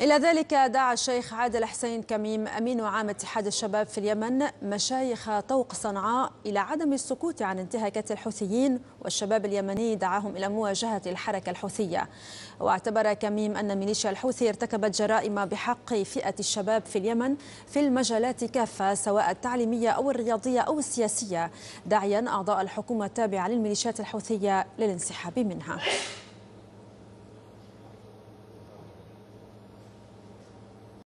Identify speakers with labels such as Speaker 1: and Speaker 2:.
Speaker 1: إلى ذلك دعا الشيخ عادل حسين كميم أمين عام اتحاد الشباب في اليمن مشايخ طوق صنعاء إلى عدم السكوت عن انتهاكات الحوثيين والشباب اليمني دعاهم إلى مواجهة الحركة الحوثية واعتبر كميم أن ميليشيا الحوثي ارتكبت جرائم بحق فئة الشباب في اليمن في المجالات كافة سواء التعليمية أو الرياضية أو السياسية داعيا أعضاء الحكومة التابعة للميليشيات الحوثية للانسحاب منها